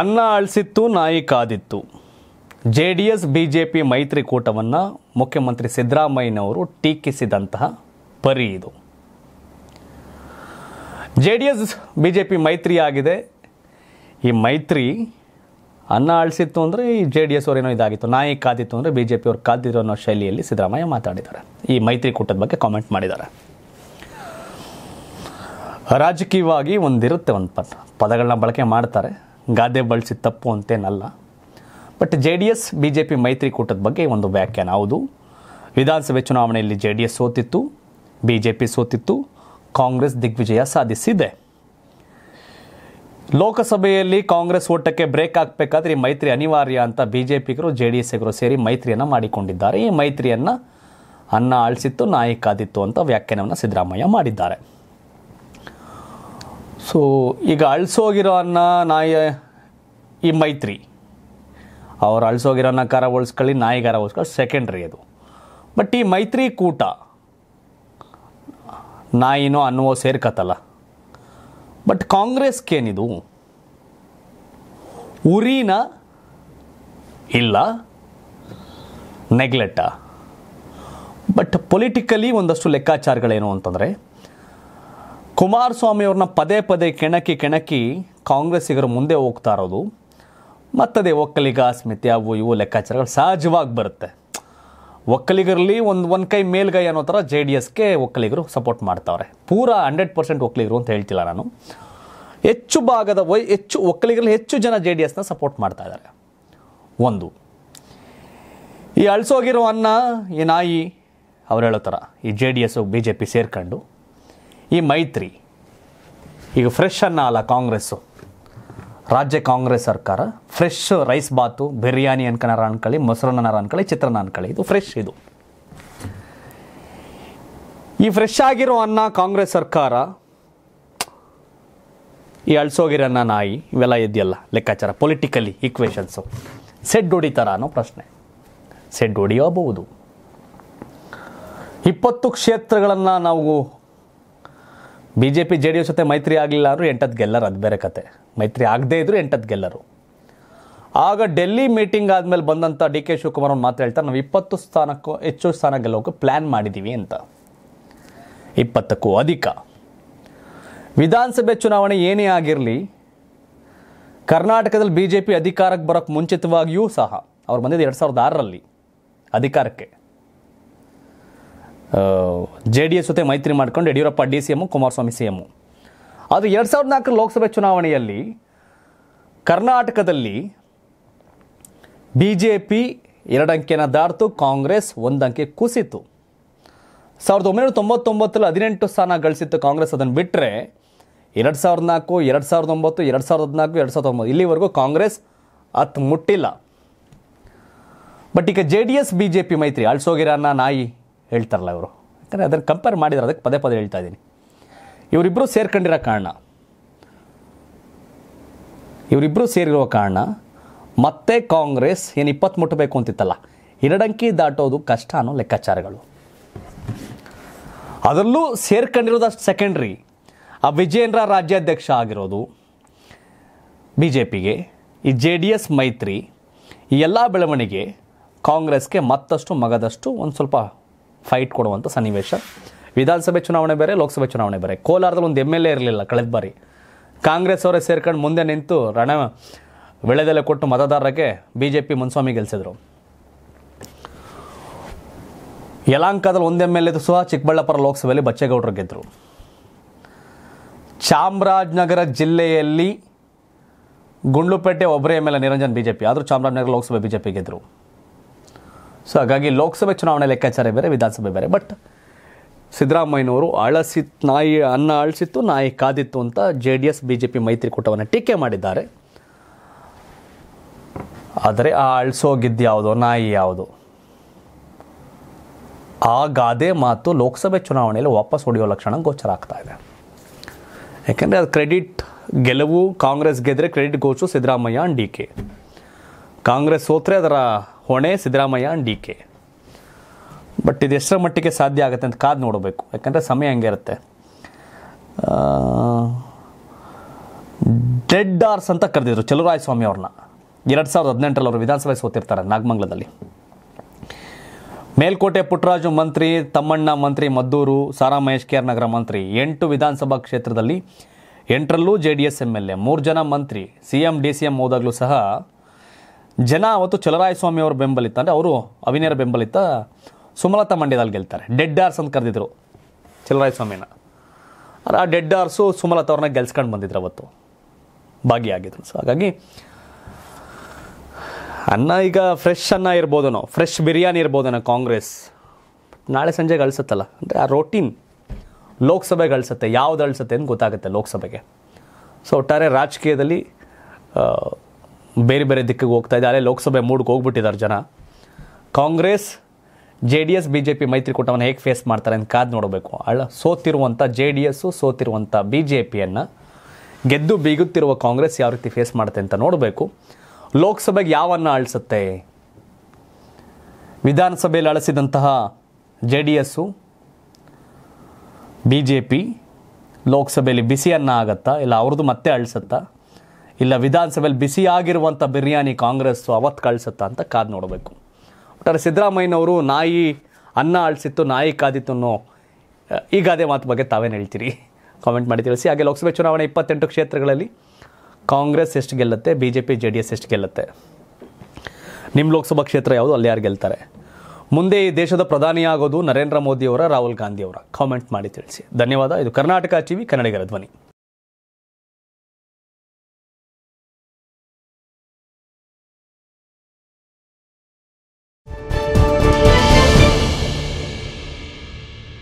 ಅನ್ನ ಅಳಿಸಿತ್ತು ನಾಯಿ ಕಾದಿತ್ತು J D S B J P ಮೈತ್ರಿಕೂಟವನ್ನು ಮುಖ್ಯಮಂತ್ರಿ ಸಿದ್ದರಾಮಯ್ಯನವರು ಟೀಕಿಸಿದಂತಹ ಪರಿ ಇದು J D S B J P ಮೈತ್ರಿಯಾಗಿದೆ ಈ ಮೈತ್ರಿ ಅನ್ನ ಅಳಿಸಿತ್ತು ಅಂದರೆ ಈ ಜೆ ಡಿ ಎಸ್ ಅವರೇನೋ ಇದಾಗಿತ್ತು ನಾಯಿ ಕಾದಿತ್ತು ಅಂದರೆ ಬಿ ಜೆ ಪಿ ಅವರು ಕಾದಿದ್ರು ಅನ್ನೋ ಶೈಲಿಯಲ್ಲಿ ಸಿದ್ದರಾಮಯ್ಯ ಮಾತಾಡಿದ್ದಾರೆ ಈ ಮೈತ್ರಿಕೂಟದ ಬಗ್ಗೆ ಕಾಮೆಂಟ್ ಮಾಡಿದ್ದಾರೆ ರಾಜಕೀಯವಾಗಿ ಒಂದಿರುತ್ತೆ ಒಂದು ಪದ ಪದಗಳನ್ನ ಬಳಕೆ ಮಾಡ್ತಾರೆ ಗಾದೆ ಬಳಸಿ ತಪ್ಪು ಅಂತೇನಲ್ಲ but J D S B J P ಮೈತ್ರಿಕೂಟದ ಬಗ್ಗೆ ಒಂದು ವ್ಯಾಖ್ಯಾನ ಹೌದು ವಿಧಾನಸಭೆ ಚುನಾವಣೆಯಲ್ಲಿ ಜೆ ಡಿ ಎಸ್ ಸೋತಿತ್ತು ಬಿ ಜೆ ಪಿ ಸೋತಿತ್ತು ಕಾಂಗ್ರೆಸ್ ದಿಗ್ವಿಜಯ ಸಾಧಿಸಿದೆ ಲೋಕಸಭೆಯಲ್ಲಿ ಕಾಂಗ್ರೆಸ್ ಓಟಕ್ಕೆ ಬ್ರೇಕ್ ಹಾಕಬೇಕಾದ್ರೆ ಈ ಮೈತ್ರಿ ಅನಿವಾರ್ಯ ಅಂತ ಬಿ ಜೆ ಪಿಗರು ಜೆ ಡಿ ಎಗರು ಸೇರಿ ಮೈತ್ರಿಯನ್ನು ಮಾಡಿಕೊಂಡಿದ್ದಾರೆ ಈ ಮೈತ್ರಿಯನ್ನು ಅನ್ನ ಆಳಿಸಿತ್ತು ನಾಯಿ ಕಾದಿತ್ತು ಅಂತ ವ್ಯಾಖ್ಯಾನವನ್ನು ಸಿದ್ದರಾಮಯ್ಯ ಮಾಡಿದ್ದಾರೆ ಸೊ ಈಗ ಅಳಿಸೋಗಿರೋ ಅನ್ನ ನಾಯಿ ಈ ಮೈತ್ರಿ ಅವರು ಅಳಿಸೋಗಿರೋ ನಕಾರ ಉಳಿಸ್ಕೊಳ್ಳಿ ನಾಯಿಗಾರ ಉಳಿಸ್ಕೊಳ್ಳಿ ಸೆಕೆಂಡ್ರಿ ಅದು ಬಟ್ ಈ ಮೈತ್ರಿ ಕೂಟ ನಾಯಿನೋ ಅನ್ನುವೋ ಸೇರ್ಕತ್ತಲ್ಲ ಬಟ್ ಕಾಂಗ್ರೆಸ್ಗೇನಿದು ಉರಿನ ಇಲ್ಲ ನೆಗ್ಲೆಟ್ಟ ಬಟ್ ಪೊಲಿಟಿಕಲಿ ಒಂದಷ್ಟು ಲೆಕ್ಕಾಚಾರಗಳೇನು ಅಂತಂದರೆ ಕುಮಾರಸ್ವಾಮಿಯವ್ರನ್ನ ಪದೇ ಪದೇ ಕೆಣಕಿ ಕೆಣಕಿ ಕಾಂಗ್ರೆಸ್ಸಿಗರು ಮುಂದೆ ಹೋಗ್ತಾ ಇರೋದು ಮತ್ತದೇ ಒಕ್ಕಲಿಗ ಅಸ್ಮಿತೆ ಅವು ಇವು ಲೆಕ್ಕಾಚಾರಗಳು ಸಹಜವಾಗಿ ಬರುತ್ತೆ ಒಕ್ಕಲಿಗರಲ್ಲಿ ಒಂದು ಒಂದು ಕೈ ಮೇಲ್ಗೈ ಅನ್ನೋ ಥರ ಜೆ ಡಿ ಎಸ್ಗೆ ಒಕ್ಕಲಿಗರು ಸಪೋರ್ಟ್ ಮಾಡ್ತಾವ್ರೆ ಪೂರಾ ಹಂಡ್ರೆಡ್ ಪರ್ಸೆಂಟ್ ಒಕ್ಕಲಿಗರು ಅಂತ ಹೇಳ್ತಿಲ್ಲ ನಾನು ಹೆಚ್ಚು ಭಾಗದ ವೈ ಹೆಚ್ಚು ಒಕ್ಕಲಿಗರಲ್ಲಿ ಹೆಚ್ಚು ಜನ ಜೆ ಡಿ ಎಸ್ನ ಸಪೋರ್ಟ್ ಮಾಡ್ತಾ ಇದ್ದಾರೆ ಒಂದು ಈ ಅಳಿಸೋಗಿರೋ ಅನ್ನ ಈ ನಾಯಿ ಅವ್ರು ಹೇಳೋ ಥರ ಈ J D S B J P ಸೇರ್ಕೊಂಡು ಈ ಮೈತ್ರಿ ಈಗ ಫ್ರೆಶ್ ಅನ್ನ ಅಲ್ಲ ಕಾಂಗ್ರೆಸ್ಸು ರಾಜ್ಯ ಕಾಂಗ್ರೆಸ್ ಸರ್ಕಾರ ಫ್ರೆಶ್ ರೈಸ್ ಬಾತು ಬಿರಿಯಾನಿ ಅನ್ಕನಾರ ಅನ್ಕೊಳ್ಳಿ ಮೊಸರನ್ನಾರ ಅನ್ಕೊಳ್ಳಿ ಚಿತ್ರನ ಅನ್ಕೊಳ್ಳಿ ಇದು ಫ್ರೆಶ್ ಇದು ಈ ಫ್ರೆಶ್ ಆಗಿರೋ ಅನ್ನ ಕಾಂಗ್ರೆಸ್ ಸರ್ಕಾರ ಈ ಅಳ್ಸೋಗಿರನ್ನ ನಾಯಿ ಇವೆಲ್ಲ ಇದೆಯಲ್ಲ ಲೆಕ್ಕಾಚಾರ ಪೊಲಿಟಿಕಲಿ ಈಕ್ವೇಷನ್ಸು ಸೆಡ್ ಹೊಡಿತಾರ ಅನ್ನೋ ಪ್ರಶ್ನೆ ಸೆಡ್ ಹೊಡಿಯಬಹುದು ಇಪ್ಪತ್ತು ಕ್ಷೇತ್ರಗಳನ್ನು ನಾವು B J P J D S ಜೊತೆ ಮೈತ್ರಿ ಆಗಲಿಲ್ಲ ಅಂದರೂ ಎಂಟತ್ತು ಗೆಲ್ಲರು ಅದು ಬೇರೆ ಕತೆ ಮೈತ್ರಿ ಆಗದೇ ಇದ್ದರೂ ಎಂಟತ್ತು ಗೆಲ್ಲರು ಆಗ ಡೆಲ್ಲಿ ಮೀಟಿಂಗ್ ಆದಮೇಲೆ ಬಂದಂಥ ಡಿ ಕೆ ಶಿವಕುಮಾರ್ ಅವ್ರು ಮಾತು ಹೇಳ್ತಾರೆ ನಾವು ಇಪ್ಪತ್ತು ಸ್ಥಾನಕ್ಕೂ ಹೆಚ್ಚು ಸ್ಥಾನ ಗೆಲ್ಲೋಕೆ ಪ್ಲ್ಯಾನ್ ಮಾಡಿದ್ದೀವಿ ಅಂತ ಇಪ್ಪತ್ತಕ್ಕೂ ಅಧಿಕ ವಿಧಾನಸಭೆ ಚುನಾವಣೆ ಏನೇ ಆಗಿರಲಿ ಕರ್ನಾಟಕದಲ್ಲಿ ಬಿ ಜೆ ಪಿ ಅಧಿಕಾರಕ್ಕೆ ಬರೋಕ್ಕೆ ಮುಂಚಿತವಾಗಿಯೂ ಸಹ ಅವ್ರು ಬಂದಿದ್ದು ಎರಡು ಸಾವಿರದ ಆರರಲ್ಲಿ ಅಧಿಕಾರಕ್ಕೆ ಜೆ ಡಿ ಎಸ್ ಜೊತೆ ಮೈತ್ರಿ ಮಾಡ್ಕೊಂಡು Yediyurappa D C M Kumaraswamy C M ಅದು ಎರಡು ಸಾವಿರದ ನಾಲ್ಕರ ಲೋಕಸಭೆ ಚುನಾವಣೆಯಲ್ಲಿ ಕರ್ನಾಟಕದಲ್ಲಿ ಬಿ ಜೆ ಪಿ ಎರಡು ದಾಡ್ತು ದಾಟಿತು ಕಾಂಗ್ರೆಸ್ ಒಂದಂಕೆ ಕುಸಿತು ಸಾವಿರದ ಒಂಬೈನೂರ ತೊಂಬತ್ತೊಂಬತ್ತರಲ್ಲಿ ಹದಿನೆಂಟು ಸ್ಥಾನ ಗಳಿಸಿತ್ತು ಕಾಂಗ್ರೆಸ್ ಅದನ್ನು ಬಿಟ್ಟರೆ ಎರಡು ಸಾವಿರದ ನಾಲ್ಕು ಎರಡು ಸಾವಿರದ ಒಂಬತ್ತು ಎರಡು ಸಾವಿರದ ಹದಿನಾಲ್ಕು ಎರಡು ಸಾವಿರದ ಒಂಬತ್ತು ಇಲ್ಲಿವರೆಗೂ ಕಾಂಗ್ರೆಸ್ ಹತ್ತು ಮುಟ್ಟಿಲ್ಲ ಬಟ್ ಈಗ J D S B J P ಮೈತ್ರಿ ಅಳ್ಸೋಗಿರಾನ ನಾಯಿ ಹೇಳ್ತಾರಲ್ಲ ಇವರು ಯಾಕಂದರೆ ಅದನ್ನು ಕಂಪೇರ್ ಮಾಡಿದ್ರೆ ಅದಕ್ಕೆ ಪದೇ ಪದೇ ಹೇಳ್ತಾ ಇದ್ದೀನಿ ಇವರಿಬ್ಬರು ಸೇರ್ಕೊಂಡಿರೋ ಕಾರಣ ಇವರಿಬ್ಬರು ಸೇರಿರೋ ಕಾರಣ ಮತ್ತೆ ಕಾಂಗ್ರೆಸ್ ಏನು ಇಪ್ಪತ್ತು ಮುಟ್ಟಬೇಕು ಅಂತಿತ್ತಲ್ಲ ಎರಡಂಕಿ ದಾಟೋದು ಕಷ್ಟ ಅನ್ನೋ ಲೆಕ್ಕಾಚಾರಗಳು ಅದರಲ್ಲೂ ಸೇರ್ಕೊಂಡಿರೋದು ಅಷ್ಟು ಸೆಕೆಂಡ್ರಿ ಆ ವಿಜಯೇಂದ್ರ ರಾಜ್ಯಾಧ್ಯಕ್ಷ ಆಗಿರೋದು ಬಿ ಜೆ ಪಿಗೆ ಈ ಜೆ ಡಿ ಎಸ್ ಮೈತ್ರಿ ಈ ಎಲ್ಲ ಬೆಳವಣಿಗೆ ಕಾಂಗ್ರೆಸ್ಗೆ ಮತ್ತಷ್ಟು ಮಗದಷ್ಟು ಒಂದು ಸ್ವಲ್ಪ ಫೈಟ್ ಕೊಡುವಂಥ ಸನ್ನಿವೇಶ ವಿಧಾನಸಭೆ ಚುನಾವಣೆ ಬೇರೆ ಲೋಕಸಭೆ ಚುನಾವಣೆ ಬೇರೆ ಕೋಲಾರದಲ್ಲಿ ಒಂದು ಎಮ್ ಎಲ್ ಎ ಇರಲಿಲ್ಲ ಕಳೆದ ಬಾರಿ ಕಾಂಗ್ರೆಸ್ ಅವರೇ ಸೇರ್ಕೊಂಡು ಮುಂದೆ ನಿಂತು ರಣ ವಿಳೆದೆಲೆ ಕೊಟ್ಟು ಮತದಾರರಿಗೆ ಬಿ ಜೆ ಪಿ ಮುನ್ಸ್ವಾಮಿ ಗೆಲ್ಸಿದ್ರು ಯಲಾಂಕದಲ್ಲಿ ಒಂದು ಎಮ್ ಎಲ್ ಎದು ಸಹ ಚಿಕ್ಕಬಳ್ಳಾಪುರ ಲೋಕಸಭೆಯಲ್ಲಿ ಬಚ್ಚೇಗೌಡರು ಗೆದ್ದರು ಚಾಮರಾಜನಗರ ಜಿಲ್ಲೆಯಲ್ಲಿ ಗುಂಡ್ಲುಪೇಟೆ ಒಬ್ಬರೇ M L A Niranjan B J P ಆದರೂ ಚಾಮರಾಜನಗರ ಲೋಕಸಭೆ ಬಿ ಜೆ ಪಿ ಗೆದ್ದರು ಸೊ ಹಾಗಾಗಿ ಲೋಕಸಭೆ ಚುನಾವಣೆ ಲೆಕ್ಕಾಚಾರ ಬೇರೆ ವಿಧಾನಸಭೆ ಬೇರೆ ಬಟ್ ಸಿದ್ದರಾಮಯ್ಯನವರು ಅಳಸಿತ್ ನಾಯಿ ಅನ್ನ ಅಳಿಸಿತ್ತು ನಾಯಿ ಕಾದಿತ್ತು ಅಂತ J D S B J P ಮೈತ್ರಿಕೂಟವನ್ನು ಟೀಕೆ ಮಾಡಿದ್ದಾರೆ ಆದರೆ ಆ ಅಳಿಸೋಗಿದ್ದು ಯಾವುದೋ ನಾಯಿ ಯಾವುದು ಆ ಗಾದೆ ಮಾತು ಲೋಕಸಭೆ ಚುನಾವಣೆಯಲ್ಲಿ ವಾಪಸ್ ಹೊಡೆಯೋ ಲಕ್ಷಣ ಗೋಚರ ಆಗ್ತಾ ಇದೆ ಯಾಕೆಂದರೆ ಅದು ಕ್ರೆಡಿಟ್ ಗೆಲುವು ಕಾಂಗ್ರೆಸ್ ಗೆದ್ದರೆ credit goes to Siddaramaiah D K Congress ಸೋತ್ರೆ ಅದರ ಹೊಣೆ Siddaramaiah and D K but ಇದು ಎಷ್ಟರ ಮಟ್ಟಿಗೆ ಸಾಧ್ಯ ಆಗುತ್ತೆ ಅಂತ ಕಾದು ನೋಡಬೇಕು ಯಾಕಂದರೆ ಸಮಯ ಹಂಗಿರುತ್ತೆ ಇರುತ್ತೆ ಡೆಡ್ ಆರ್ಸ್ ಅಂತ ಕರೆದಿದ್ರು ಚೆಲುರಾಯಸ್ವಾಮಿ ಅವ್ರನ್ನ ಎರಡು ಸಾವಿರದ ಹದಿನೆಂಟರಲ್ಲಿ ಅವರು ವಿಧಾನಸಭೆ ಸೋತಿರ್ತಾರೆ ನಾಗಮಂಗಲದಲ್ಲಿ ಮೇಲ್ಕೋಟೆ ಪುಟ್ಟರಾಜು ಮಂತ್ರಿ ತಮ್ಮಣ್ಣ ಮಂತ್ರಿ ಮದ್ದೂರು ಸಾರಾ ಮಹೇಶ್ ಆರ್ ನಗರ ಮಂತ್ರಿ ಎಂಟು ವಿಧಾನಸಭಾ ಕ್ಷೇತ್ರದಲ್ಲಿ ಎಂಟರಲ್ಲೂ J D S M L A ಮೂರು ಜನ ಮಂತ್ರಿ C M D C M ಹೋದಾಗಲೂ ಸಹ ಜನ ಅವತ್ತು ಚಲರಾಯಸ್ವಾಮಿ ಅವರು ಬೆಂಬಲಿತ ಅಂದರೆ ಅವರು ಅವಿನೇರ ಬೆಂಬಲಿತ ಸುಮಲತಾ ಮಂಡ್ಯದಲ್ಲಿ ಗೆಲ್ತಾರೆ ಡೆಡ್ ಆರ್ಸ್ ಅಂತ ಕರೆದಿದ್ರು ಚಲರಾಯಸ್ವಾಮಿನ ಆ ಡೆಡ್ ಆರ್ಸು ಸುಮಲತಾ ಅವ್ರನ್ನ ಗೆಲ್ಸ್ಕೊಂಡು ಬಂದಿದ್ರು ಅವತ್ತು ಭಾಗಿಯಾಗಿದ್ರು ಸೊ ಹಾಗಾಗಿ ಅನ್ನ ಈಗ ಫ್ರೆಶ್ ಅನ್ನ ಇರ್ಬೋದೇನೋ ಫ್ರೆಶ್ ಬಿರಿಯಾನಿ ಇರ್ಬೋದೇನೋ ಕಾಂಗ್ರೆಸ್ ನಾಳೆ ಸಂಜೆ ಗಳಿಸತ್ತಲ್ಲ ಅಂದರೆ ಆ ರೋಟೀನ್ ಲೋಕಸಭೆ ಗಳಿಸುತ್ತೆ ಯಾವ್ದು ಅಳಿಸುತ್ತೆ ಅಂತ ಗೊತ್ತಾಗುತ್ತೆ ಲೋಕಸಭೆಗೆ ಸೊ ಒಟ್ಟಾರೆ ರಾಜಕೀಯದಲ್ಲಿ ಬೇರೆ ಬೇರೆ ದಿಕ್ಕಿಗೆ ಹೋಗ್ತಾ ಇದೆ ಅಲ್ಲೇ ಲೋಕಸಭೆ ಮೂಡ್ಗೆ ಹೋಗ್ಬಿಟ್ಟಿದ್ದಾರೆ ಜನ Congress J D S B J P ಮೈತ್ರಿಕೂಟವನ್ನು ಹೇಗೆ ಫೇಸ್ ಮಾಡ್ತಾರೆ ಅಂತ ಕಾದು ನೋಡಬೇಕು ಅಳ ಸೋತಿರುವಂಥ ಜೆ ಡಿ ಎಸ್ಸು ಸೋತಿರುವಂಥ ಬಿ ಜೆ ಪಿಯನ್ನು ಗೆದ್ದು ಬೀಗುತ್ತಿರುವ ಕಾಂಗ್ರೆಸ್ ಯಾವ ರೀತಿ ಫೇಸ್ ಮಾಡುತ್ತೆ ಅಂತ ನೋಡಬೇಕು ಲೋಕಸಭೆಗೆ ಯಾವನ್ನ ಅಳಿಸುತ್ತೆ ವಿಧಾನಸಭೆಯಲ್ಲಿ ಅಳಿಸಿದಂತಹ J D S B J P ಲೋಕಸಭೆಯಲ್ಲಿ ಬಿಸಿಯನ್ನು ಆಗತ್ತಾ ಇಲ್ಲ ಅವ್ರದ್ದು ಮತ್ತೆ ಅಳಿಸತ್ತಾ ಇಲ್ಲ ವಿಧಾನಸಭೆಯಲ್ಲಿ ಬಿಸಿಯಾಗಿರುವಂಥ ಬಿರಿಯಾನಿ ಕಾಂಗ್ರೆಸ್ಸು ಅವತ್ತು ಕಳಿಸುತ್ತಾ ಅಂತ ಕಾದು ನೋಡಬೇಕು ಒಟ್ಟಾರೆ ಸಿದ್ದರಾಮಯ್ಯನವರು ನಾಯಿ ಅನ್ನ ಅಳಿಸಿತ್ತು ನಾಯಿ ಕಾದಿತ್ತು ಅನ್ನೋ ಈ ಗಾದೆ ಮಾತು ಬಗ್ಗೆ ತಾವೇನು ಹೇಳ್ತೀರಿ ಕಾಮೆಂಟ್ ಮಾಡಿ ತಿಳಿಸಿ ಹಾಗೆ ಲೋಕಸಭೆ ಚುನಾವಣೆ ಇಪ್ಪತ್ತೆಂಟು ಕ್ಷೇತ್ರಗಳಲ್ಲಿ ಕಾಂಗ್ರೆಸ್ ಎಷ್ಟು ಗೆಲ್ಲುತ್ತೆ B J P J D S ಎಷ್ಟು ಗೆಲ್ಲುತ್ತೆ ನಿಮ್ಮ ಲೋಕಸಭಾ ಕ್ಷೇತ್ರ ಯಾವುದು ಅಲ್ಲಿ ಯಾರು ಗೆಲ್ತಾರೆ ಮುಂದೆ ಈ ದೇಶದ ಪ್ರಧಾನಿಯಾಗೋದು ನರೇಂದ್ರ ಮೋದಿಯವರ ರಾಹುಲ್ ಗಾಂಧಿಯವರ ಕಾಮೆಂಟ್ ಮಾಡಿ ತಿಳಿಸಿ ಧನ್ಯವಾದ ಇದು ಕರ್ನಾಟಕ ವಿ ಕನ್ನಡಿಗರ ಧ್ವನಿ